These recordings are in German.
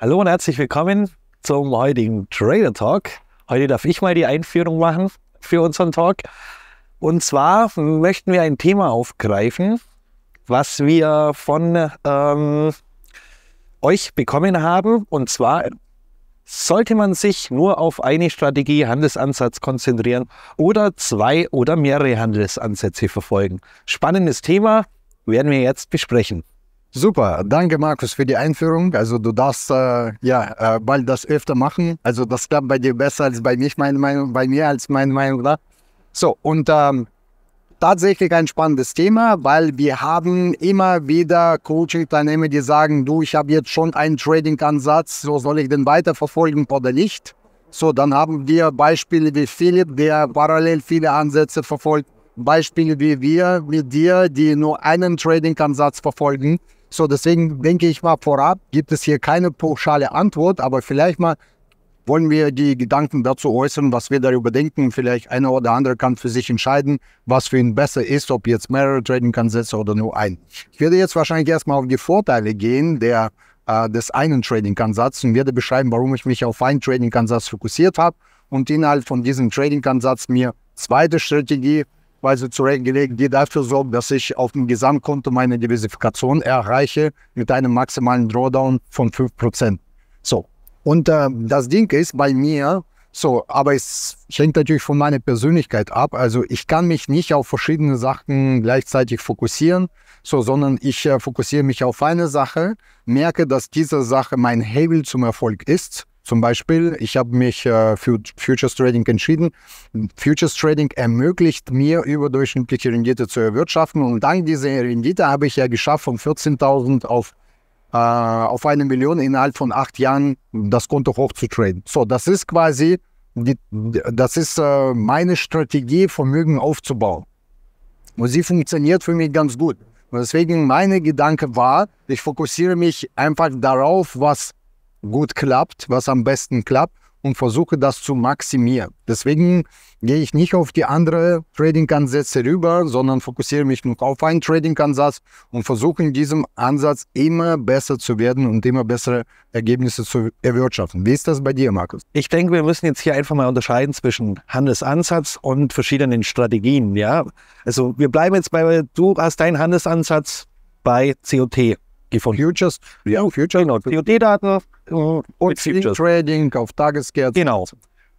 Hallo und herzlich willkommen zum heutigen Trader Talk. Heute darf ich mal die Einführung machen für unseren Talk. Und zwar möchten wir ein Thema aufgreifen, was wir von ähm, euch bekommen haben. Und zwar sollte man sich nur auf eine Strategie, Handelsansatz konzentrieren oder zwei oder mehrere Handelsansätze verfolgen. Spannendes Thema werden wir jetzt besprechen. Super, danke Markus für die Einführung. Also du darfst äh, ja äh, bald das öfter machen. Also das klappt bei dir besser als bei, mich, mein, mein, bei mir als meine Meinung nach. So und ähm, tatsächlich ein spannendes Thema, weil wir haben immer wieder Coaching-Teilnehmer, die sagen, du, ich habe jetzt schon einen Trading-Ansatz, so soll ich den weiterverfolgen oder nicht? So, dann haben wir Beispiele wie Philipp, der parallel viele Ansätze verfolgt, Beispiele wie wir, wie dir, die nur einen Trading-Ansatz verfolgen. So, deswegen denke ich mal vorab, gibt es hier keine pauschale Antwort, aber vielleicht mal wollen wir die Gedanken dazu äußern, was wir darüber denken. Vielleicht einer oder andere kann für sich entscheiden, was für ihn besser ist, ob jetzt mehrere Trading-Ansätze oder nur ein. Ich werde jetzt wahrscheinlich erstmal auf die Vorteile gehen der, äh, des einen Trading-Ansatzes und werde beschreiben, warum ich mich auf einen trading kansatz fokussiert habe und innerhalb von diesem trading kansatz mir zweite Strategie Weise zurechtgelegt, die dafür sorgt, dass ich auf dem Gesamtkonto meine Diversifikation erreiche mit einem maximalen Drawdown von 5%. So. Und äh, das Ding ist bei mir, so, aber es hängt natürlich von meiner Persönlichkeit ab. Also ich kann mich nicht auf verschiedene Sachen gleichzeitig fokussieren, so, sondern ich äh, fokussiere mich auf eine Sache, merke, dass diese Sache mein Hebel zum Erfolg ist zum Beispiel, ich habe mich äh, für Futures Trading entschieden. Futures Trading ermöglicht mir, überdurchschnittliche Rendite zu erwirtschaften. Und dank dieser Rendite habe ich ja geschafft, von 14.000 auf, äh, auf eine Million innerhalb von acht Jahren das Konto hochzutraden. So, das ist quasi, die, das ist äh, meine Strategie, Vermögen aufzubauen. Und sie funktioniert für mich ganz gut. Und deswegen meine Gedanke war, ich fokussiere mich einfach darauf, was gut klappt, was am besten klappt und versuche das zu maximieren. Deswegen gehe ich nicht auf die anderen Trading-Ansätze rüber, sondern fokussiere mich nur auf einen Trading-Ansatz und versuche in diesem Ansatz immer besser zu werden und immer bessere Ergebnisse zu erwirtschaften. Wie ist das bei dir, Markus? Ich denke, wir müssen jetzt hier einfach mal unterscheiden zwischen Handelsansatz und verschiedenen Strategien. Ja, also wir bleiben jetzt bei, du hast deinen Handelsansatz bei COT gefunden. Futures, ja, genau, Futures. Genau, COT-Daten, äh, und Futures. Trading auf Tagesgeld. Genau.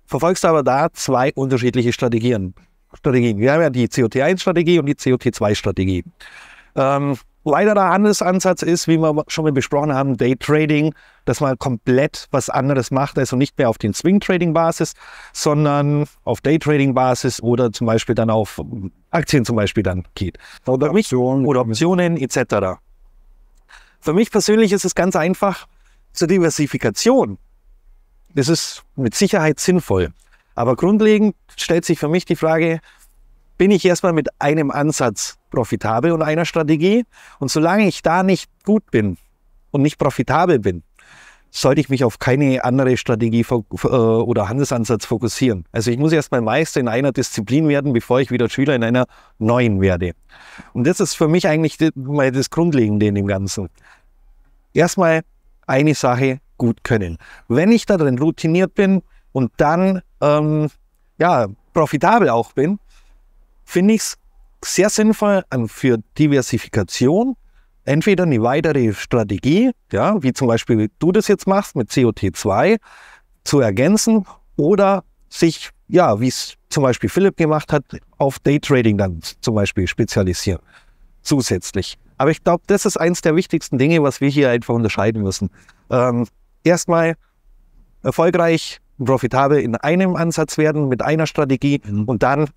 Verfolgst aber da zwei unterschiedliche Strategien. Strategien. Wir haben ja die COT1-Strategie und die COT2-Strategie. Ähm, leider der Handelsansatz ist, wie wir schon mal besprochen haben, Daytrading, dass man komplett was anderes macht, also nicht mehr auf den Swing-Trading-Basis, sondern auf Daytrading-Basis oder zum Beispiel dann auf ähm, Aktien zum Beispiel dann geht. Oder Optionen. Oder Optionen etc. Für mich persönlich ist es ganz einfach, zur Diversifikation. Das ist mit Sicherheit sinnvoll. Aber grundlegend stellt sich für mich die Frage, bin ich erstmal mit einem Ansatz profitabel und einer Strategie? Und solange ich da nicht gut bin und nicht profitabel bin, sollte ich mich auf keine andere Strategie äh, oder Handelsansatz fokussieren. Also ich muss erstmal Meister in einer Disziplin werden, bevor ich wieder Schüler in einer neuen werde. Und das ist für mich eigentlich mal das Grundlegende in dem Ganzen. Erstmal eine Sache gut können. Wenn ich da drin routiniert bin und dann ähm, ja, profitabel auch bin, finde ich es sehr sinnvoll ähm, für Diversifikation. Entweder eine weitere Strategie, ja, wie zum Beispiel du das jetzt machst mit COT2, zu ergänzen oder sich, ja, wie es zum Beispiel Philipp gemacht hat, auf Daytrading dann zum Beispiel spezialisieren. Zusätzlich. Aber ich glaube, das ist eines der wichtigsten Dinge, was wir hier einfach unterscheiden müssen. Ähm, Erstmal erfolgreich, profitabel in einem Ansatz werden, mit einer Strategie mhm. und dann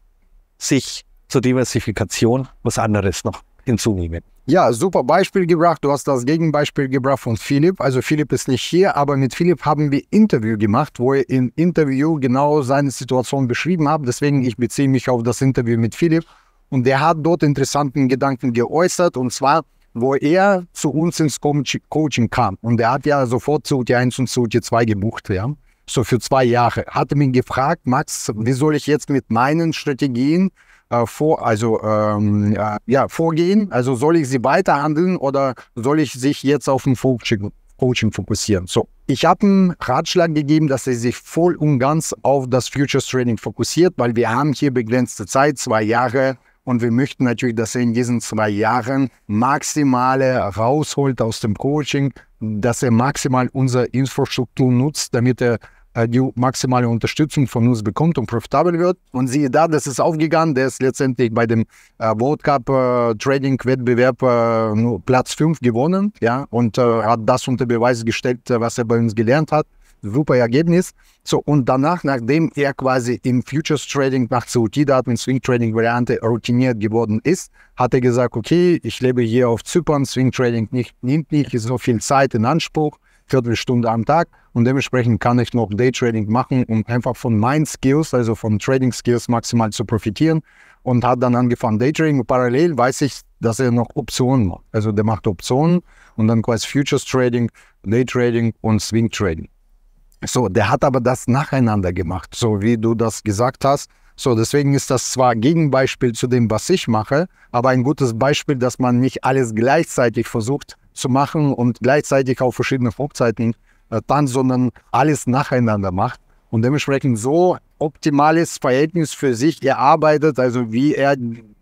sich zur Diversifikation was anderes noch hinzunehmen. Ja, super Beispiel gebracht. Du hast das Gegenbeispiel gebracht von Philipp. Also Philipp ist nicht hier, aber mit Philipp haben wir Interview gemacht, wo er im Interview genau seine Situation beschrieben hat. Deswegen, ich beziehe mich auf das Interview mit Philipp. Und der hat dort interessanten Gedanken geäußert, und zwar, wo er zu uns ins Coaching kam. Und er hat ja sofort COT 1 und COT 2 gebucht, ja. So für zwei Jahre. Hatte mich gefragt, Max, wie soll ich jetzt mit meinen Strategien äh, vor, also, ähm, äh, ja, vorgehen? Also soll ich sie weiterhandeln oder soll ich sich jetzt auf den Coaching, Coaching fokussieren? So. Ich habe einen Ratschlag gegeben, dass er sich voll und ganz auf das Futures Trading fokussiert, weil wir haben hier begrenzte Zeit, zwei Jahre und wir möchten natürlich, dass er in diesen zwei Jahren maximale rausholt aus dem Coaching, dass er maximal unsere Infrastruktur nutzt, damit er äh, die maximale Unterstützung von uns bekommt und profitabel wird. Und siehe da, das ist aufgegangen. Der ist letztendlich bei dem äh, World Cup äh, Trading Wettbewerb Platz 5 gewonnen. Ja, und hat das unter Beweis gestellt, was er bei uns gelernt hat. Super Ergebnis. So, und danach, nachdem er quasi im Futures Trading nach COT-Daten, Swing Trading Variante routiniert geworden ist, hat er gesagt, okay, ich lebe hier auf Zypern, Swing Trading nicht, nimmt nicht so viel Zeit in Anspruch, Viertelstunde am Tag und dementsprechend kann ich noch Day Trading machen, um einfach von meinen Skills, also von Trading Skills maximal zu profitieren und hat dann angefangen Day Trading. Parallel weiß ich, dass er noch Optionen macht. Also der macht Optionen und dann quasi Futures Trading, Day Trading und Swing Trading. So, der hat aber das nacheinander gemacht, so wie du das gesagt hast. So, deswegen ist das zwar Gegenbeispiel zu dem, was ich mache, aber ein gutes Beispiel, dass man nicht alles gleichzeitig versucht zu machen und gleichzeitig auf verschiedene Hochzeiten äh, tanzt, sondern alles nacheinander macht und dementsprechend so optimales Verhältnis für sich erarbeitet, also wie er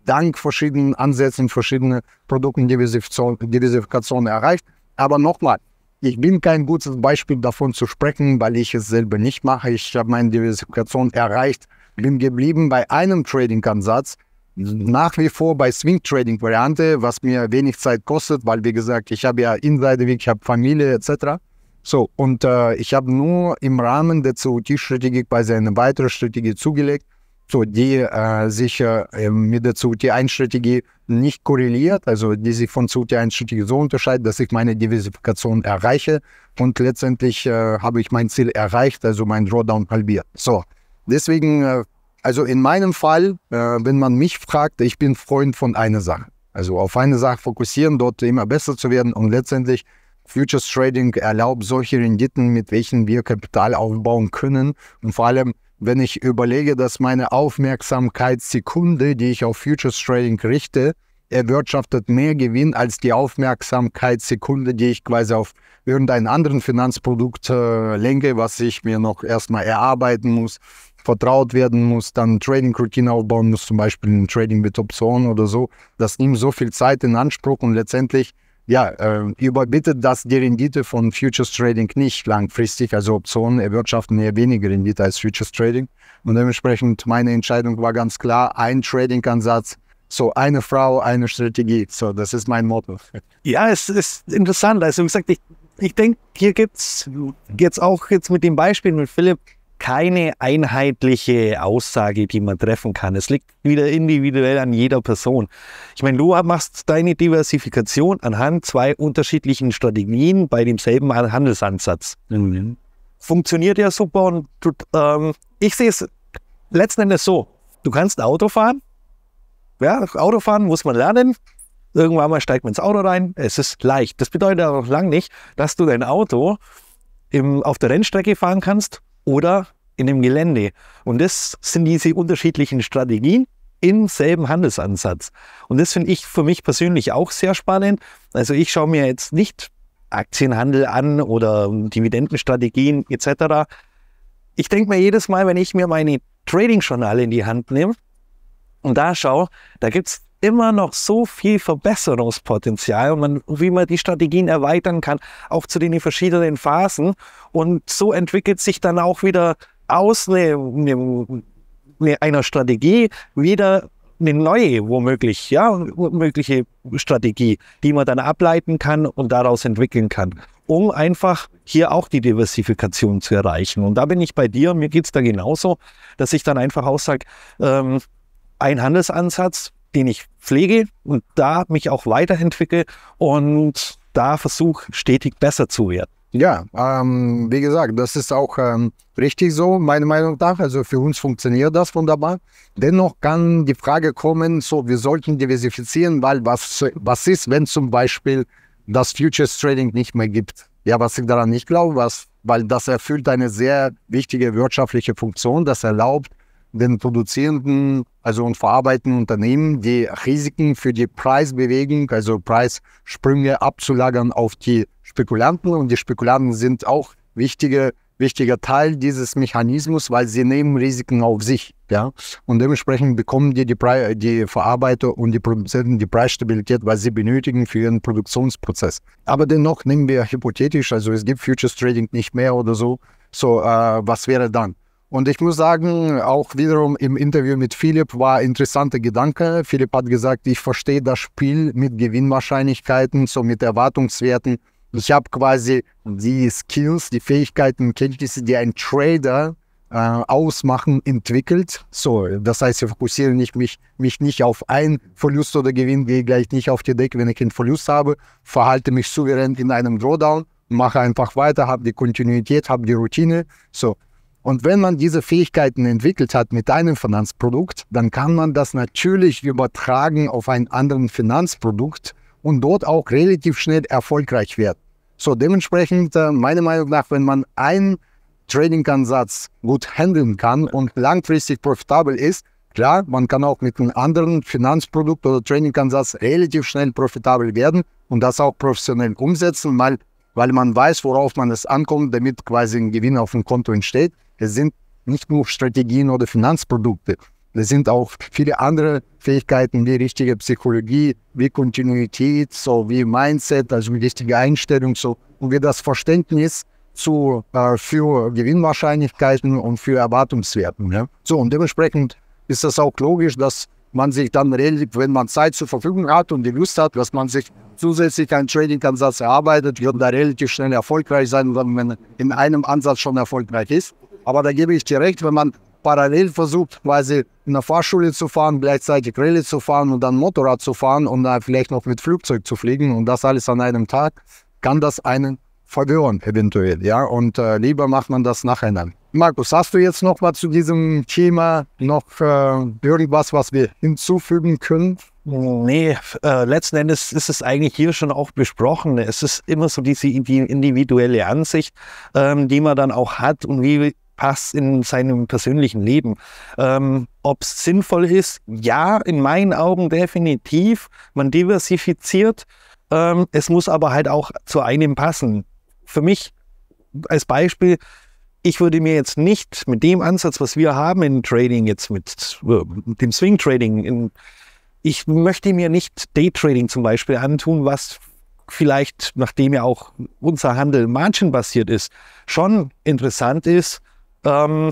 dank verschiedenen Ansätzen verschiedene Produktendiversifikation erreicht. Aber nochmal, ich bin kein gutes Beispiel davon zu sprechen, weil ich es selber nicht mache. Ich habe meine Diversifikation erreicht, bin geblieben bei einem Trading-Ansatz, nach wie vor bei Swing Trading Variante, was mir wenig Zeit kostet, weil wie gesagt, ich habe ja Insiderweg, ich habe Familie etc. So und äh, ich habe nur im Rahmen der COT Strategie quasi eine weitere Strategie zugelegt, so, die äh, sich äh, ähm, mit der CUT1-Strategie nicht korreliert, also die sich von CUT1-Strategie so unterscheidet, dass ich meine Diversifikation erreiche und letztendlich äh, habe ich mein Ziel erreicht, also mein Drawdown halbiert. So, deswegen, äh, also in meinem Fall, äh, wenn man mich fragt, ich bin Freund von einer Sache. Also auf eine Sache fokussieren, dort immer besser zu werden und letztendlich Futures Trading erlaubt solche Renditen, mit welchen wir Kapital aufbauen können und vor allem wenn ich überlege, dass meine Aufmerksamkeitssekunde, die ich auf Futures Trading richte, erwirtschaftet mehr Gewinn als die Aufmerksamkeitssekunde, die ich quasi auf irgendein anderen Finanzprodukt äh, lenke, was ich mir noch erstmal erarbeiten muss, vertraut werden muss, dann Trading-Routine aufbauen muss, zum Beispiel ein Trading mit Optionen oder so. Das nimmt so viel Zeit in Anspruch und letztendlich ja, äh, überbietet das die Rendite von Futures Trading nicht langfristig. Also Optionen erwirtschaften eher weniger Rendite als Futures Trading. Und dementsprechend meine Entscheidung war ganz klar, ein Trading-Ansatz, so eine Frau, eine Strategie. So, das ist mein Motto. Ja, es ist interessant. Also wie gesagt, ich, ich denke, hier gibt es jetzt auch jetzt mit dem Beispiel mit Philipp, keine einheitliche Aussage, die man treffen kann. Es liegt wieder individuell an jeder Person. Ich meine, du machst deine Diversifikation anhand zwei unterschiedlichen Strategien bei demselben Handelsansatz. Mhm. Funktioniert ja super und tut, ähm, ich sehe es letzten Endes so. Du kannst Auto fahren. Ja, fahren muss man lernen. Irgendwann mal steigt man ins Auto rein. Es ist leicht. Das bedeutet aber noch lange nicht, dass du dein Auto im, auf der Rennstrecke fahren kannst oder in dem Gelände. Und das sind diese unterschiedlichen Strategien im selben Handelsansatz. Und das finde ich für mich persönlich auch sehr spannend. Also ich schaue mir jetzt nicht Aktienhandel an oder Dividendenstrategien etc. Ich denke mir jedes Mal, wenn ich mir meine Trading-Journale in die Hand nehme und da schaue, da gibt es immer noch so viel Verbesserungspotenzial und man, wie man die Strategien erweitern kann, auch zu den verschiedenen Phasen. Und so entwickelt sich dann auch wieder aus eine, eine, ne, einer Strategie wieder eine neue, womöglich, ja, mögliche Strategie, die man dann ableiten kann und daraus entwickeln kann, um einfach hier auch die Diversifikation zu erreichen. Und da bin ich bei dir, mir geht es da genauso, dass ich dann einfach aussage, ähm, ein Handelsansatz, den ich pflege und da mich auch weiterentwickle und da versuche, stetig besser zu werden. Ja, ähm, wie gesagt, das ist auch ähm, richtig so, meiner Meinung nach. Also für uns funktioniert das wunderbar. Dennoch kann die Frage kommen, so, wir sollten diversifizieren, weil was, was ist, wenn zum Beispiel das Futures Trading nicht mehr gibt? Ja, was ich daran nicht glaube, was, weil das erfüllt eine sehr wichtige wirtschaftliche Funktion. Das erlaubt den produzierenden, also und verarbeitenden Unternehmen die Risiken für die Preisbewegung, also Preissprünge abzulagern auf die Spekulanten. Und die Spekulanten sind auch wichtige, wichtiger Teil dieses Mechanismus, weil sie nehmen Risiken auf sich. Ja? Und dementsprechend bekommen die, die, die Verarbeiter und die Produzenten die Preisstabilität, was sie benötigen für ihren Produktionsprozess. Aber dennoch nehmen wir hypothetisch, also es gibt Futures Trading nicht mehr oder so. So, äh, was wäre dann? Und ich muss sagen, auch wiederum im Interview mit Philipp war interessanter Gedanke. Philipp hat gesagt, ich verstehe das Spiel mit Gewinnwahrscheinlichkeiten, so mit Erwartungswerten. Ich habe quasi die Skills, die Fähigkeiten, Kenntnisse, die ein Trader äh, ausmachen, entwickelt. So, das heißt, ich fokussiere nicht, mich, mich nicht auf einen Verlust oder Gewinn, gehe gleich nicht auf die Decke, wenn ich einen Verlust habe, verhalte mich souverän in einem Drawdown mache einfach weiter, habe die Kontinuität, habe die Routine. So, und wenn man diese Fähigkeiten entwickelt hat mit einem Finanzprodukt, dann kann man das natürlich übertragen auf ein anderes Finanzprodukt und dort auch relativ schnell erfolgreich werden. So dementsprechend, äh, meiner Meinung nach, wenn man einen Trading-Ansatz gut handeln kann und langfristig profitabel ist, klar, man kann auch mit einem anderen Finanzprodukt oder Trading-Ansatz relativ schnell profitabel werden und das auch professionell umsetzen, weil, weil man weiß, worauf man es ankommt, damit quasi ein Gewinn auf dem Konto entsteht. Es sind nicht nur Strategien oder Finanzprodukte. Es sind auch viele andere Fähigkeiten wie richtige Psychologie, wie Kontinuität, so wie Mindset, also wie richtige Einstellung, so und wie das Verständnis zu, äh, für Gewinnwahrscheinlichkeiten und für Erwartungswerten. Ja? So und dementsprechend ist das auch logisch, dass man sich dann relativ, wenn man Zeit zur Verfügung hat und die Lust hat, dass man sich zusätzlich einen Trading-Ansatz erarbeitet, wird da relativ schnell erfolgreich sein, wenn man in einem Ansatz schon erfolgreich ist. Aber da gebe ich dir recht, wenn man parallel versucht, quasi in der Fahrschule zu fahren, gleichzeitig Rallye zu fahren und dann Motorrad zu fahren und dann vielleicht noch mit Flugzeug zu fliegen und das alles an einem Tag, kann das einen verwirren eventuell, ja. Und äh, lieber macht man das nacheinander. Markus, hast du jetzt noch mal zu diesem Thema noch äh, irgendwas, was wir hinzufügen können? Nee, äh, letzten Endes ist es eigentlich hier schon auch besprochen. Es ist immer so diese individuelle Ansicht, ähm, die man dann auch hat und wie Pass in seinem persönlichen Leben. Ähm, Ob es sinnvoll ist? Ja, in meinen Augen definitiv. Man diversifiziert. Ähm, es muss aber halt auch zu einem passen. Für mich als Beispiel, ich würde mir jetzt nicht mit dem Ansatz, was wir haben in Trading, jetzt mit, äh, mit dem Swing Trading, in, ich möchte mir nicht Day Trading zum Beispiel antun, was vielleicht, nachdem ja auch unser Handel marginbasiert ist, schon interessant ist, ähm,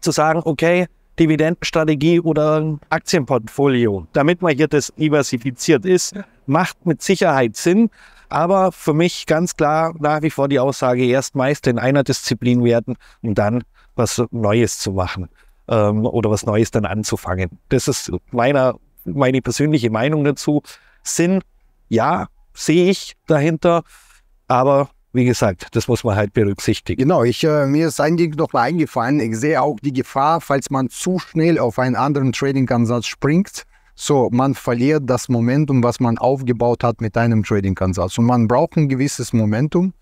zu sagen, okay, Dividendenstrategie oder Aktienportfolio, damit man hier das diversifiziert ist, macht mit Sicherheit Sinn. Aber für mich ganz klar nach wie vor die Aussage, erst Meister in einer Disziplin werden und dann was Neues zu machen ähm, oder was Neues dann anzufangen. Das ist meiner, meine persönliche Meinung dazu. Sinn, ja, sehe ich dahinter, aber wie gesagt, das muss man halt berücksichtigen. Genau, ich, äh, mir ist ein Ding mal eingefallen. Ich sehe auch die Gefahr, falls man zu schnell auf einen anderen Trading-Ansatz springt. So, man verliert das Momentum, was man aufgebaut hat mit einem Trading-Ansatz. Und man braucht ein gewisses Momentum.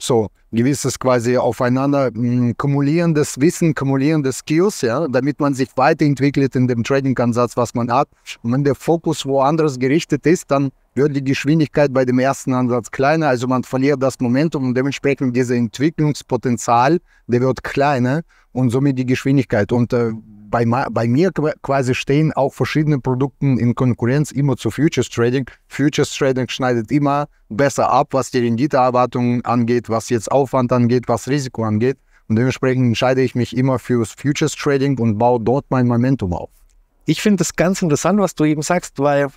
So, gewisses quasi aufeinander mh, hm, kumulierendes Wissen, kumulierendes Skills, ja, damit man sich weiterentwickelt in dem Trading-Ansatz, was man hat. Und wenn der Fokus woanders gerichtet ist, dann wird die Geschwindigkeit bei dem ersten Ansatz kleiner, also man verliert das Momentum und dementsprechend dieses Entwicklungspotenzial, der wird kleiner und somit die Geschwindigkeit. Und äh, bei, bei mir quasi stehen auch verschiedene Produkte in Konkurrenz immer zu Futures Trading. Futures Trading schneidet immer besser ab, was die Renditeerwartungen angeht, was jetzt Aufwand angeht, was Risiko angeht. Und dementsprechend entscheide ich mich immer fürs Futures Trading und baue dort mein Momentum auf. Ich finde das ganz interessant, was du eben sagst, weil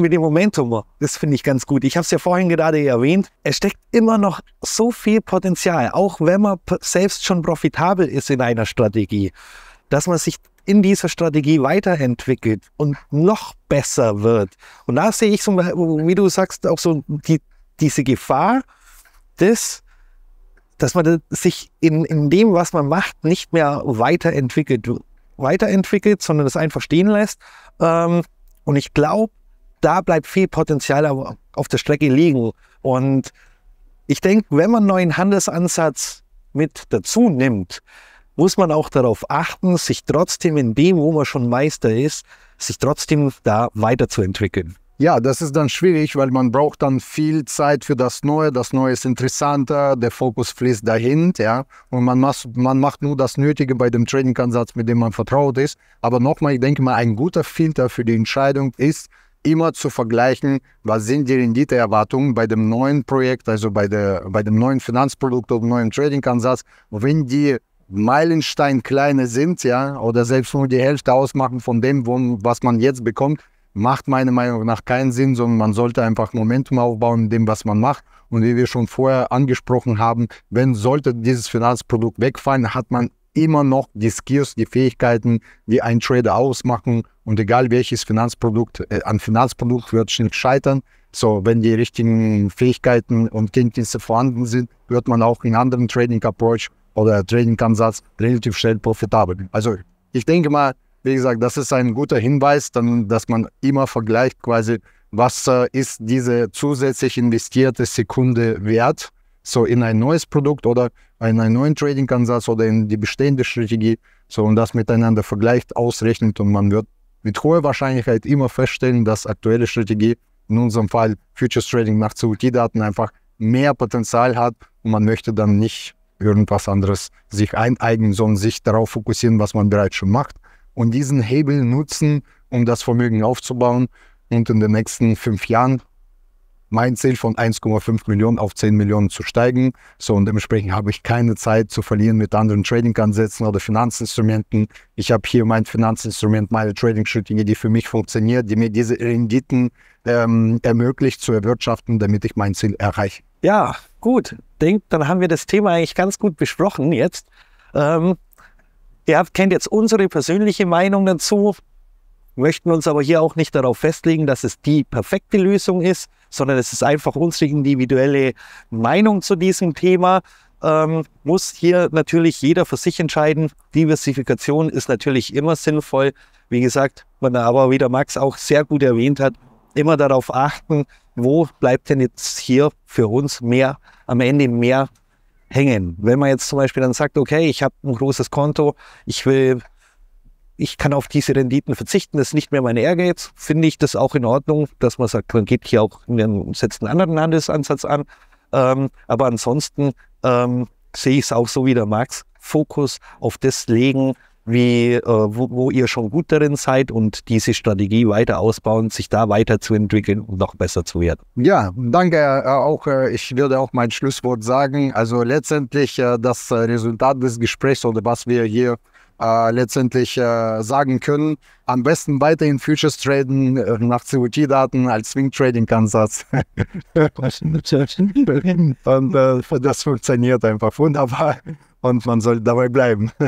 mit dem Momentum. Das finde ich ganz gut. Ich habe es ja vorhin gerade erwähnt. Es steckt immer noch so viel Potenzial, auch wenn man selbst schon profitabel ist in einer Strategie, dass man sich in dieser Strategie weiterentwickelt und noch besser wird. Und da sehe ich, so, wie du sagst, auch so die, diese Gefahr, des, dass man sich in, in dem, was man macht, nicht mehr weiterentwickelt, weiterentwickelt sondern das einfach stehen lässt. Ähm, und ich glaube, da bleibt viel Potenzial auf der Strecke liegen. Und ich denke, wenn man einen neuen Handelsansatz mit dazu nimmt, muss man auch darauf achten, sich trotzdem in dem, wo man schon Meister ist, sich trotzdem da weiterzuentwickeln. Ja, das ist dann schwierig, weil man braucht dann viel Zeit für das Neue. Das Neue ist interessanter, der Fokus fließt dahin, ja. Und man, macht, man macht nur das Nötige bei dem Trading-Ansatz, mit dem man vertraut ist. Aber nochmal, ich denke mal, ein guter Filter für die Entscheidung ist, immer zu vergleichen, was sind die Renditeerwartungen bei dem neuen Projekt, also bei, der, bei dem neuen Finanzprodukt oder dem neuen Trading-Ansatz. Wenn die Meilenstein kleine sind, ja, oder selbst nur die Hälfte ausmachen von dem, was man jetzt bekommt, macht meiner Meinung nach keinen Sinn, sondern man sollte einfach Momentum aufbauen in dem, was man macht. Und wie wir schon vorher angesprochen haben, wenn sollte dieses Finanzprodukt wegfallen, hat man immer noch die Skills, die Fähigkeiten, die ein Trader ausmachen. Und egal welches Finanzprodukt, äh, an Finanzprodukt wird schnell scheitern. So, wenn die richtigen Fähigkeiten und Kenntnisse vorhanden sind, wird man auch in anderen Trading Approach oder Trading Ansatz relativ schnell profitabel. Also ich denke mal, wie gesagt, das ist ein guter Hinweis, dann, dass man immer vergleicht quasi, was äh, ist diese zusätzlich investierte Sekunde wert, so in ein neues Produkt oder einen, einen neuen Trading-Ansatz oder in die bestehende Strategie, so und das miteinander vergleicht, ausrechnet und man wird mit hoher Wahrscheinlichkeit immer feststellen, dass aktuelle Strategie, in unserem Fall Futures Trading nach COT-Daten, einfach mehr Potenzial hat und man möchte dann nicht irgendwas anderes sich eineignen, sondern sich darauf fokussieren, was man bereits schon macht und diesen Hebel nutzen, um das Vermögen aufzubauen und in den nächsten fünf Jahren mein Ziel von 1,5 Millionen auf 10 Millionen zu steigen. So und dementsprechend habe ich keine Zeit zu verlieren mit anderen Trading-Ansätzen oder Finanzinstrumenten. Ich habe hier mein Finanzinstrument, meine Trading-Strategie, die für mich funktioniert, die mir diese Renditen ähm, ermöglicht zu erwirtschaften, damit ich mein Ziel erreiche. Ja, gut. Denk, dann haben wir das Thema eigentlich ganz gut besprochen jetzt. Ähm, ihr habt, kennt jetzt unsere persönliche Meinung dazu, möchten uns aber hier auch nicht darauf festlegen, dass es die perfekte Lösung ist sondern es ist einfach unsere individuelle Meinung zu diesem Thema. Ähm, muss hier natürlich jeder für sich entscheiden. Diversifikation ist natürlich immer sinnvoll. Wie gesagt, man aber, wie der Max auch sehr gut erwähnt hat, immer darauf achten, wo bleibt denn jetzt hier für uns mehr, am Ende mehr hängen. Wenn man jetzt zum Beispiel dann sagt, okay, ich habe ein großes Konto, ich will ich kann auf diese Renditen verzichten, das ist nicht mehr mein Ehrgeiz, finde ich das auch in Ordnung, dass man sagt, man geht hier auch, man setzt einen anderen Handelsansatz an. Ähm, aber ansonsten ähm, sehe ich es auch so wie der Max, Fokus auf das legen, wie, äh, wo, wo, ihr schon gut darin seid und diese Strategie weiter ausbauen, sich da weiterzuentwickeln und noch besser zu werden. Ja, danke äh, auch. Äh, ich würde auch mein Schlusswort sagen. Also letztendlich äh, das äh, Resultat des Gesprächs oder was wir hier äh, letztendlich äh, sagen können, am besten weiterhin Futures traden äh, nach COT-Daten als Swing-Trading-Ansatz. und äh, das funktioniert einfach wunderbar und man soll dabei bleiben.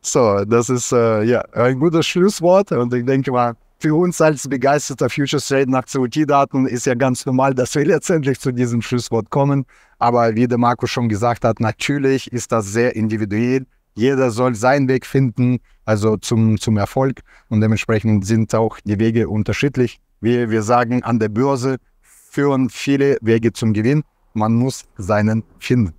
so, das ist äh, ja, ein gutes Schlusswort und ich denke mal, für uns als begeisterter Futures Trade nach COT-Daten ist ja ganz normal, dass wir letztendlich zu diesem Schlusswort kommen. Aber wie der Markus schon gesagt hat, natürlich ist das sehr individuell jeder soll seinen Weg finden, also zum, zum Erfolg. Und dementsprechend sind auch die Wege unterschiedlich. Wie wir sagen, an der Börse führen viele Wege zum Gewinn. Man muss seinen finden.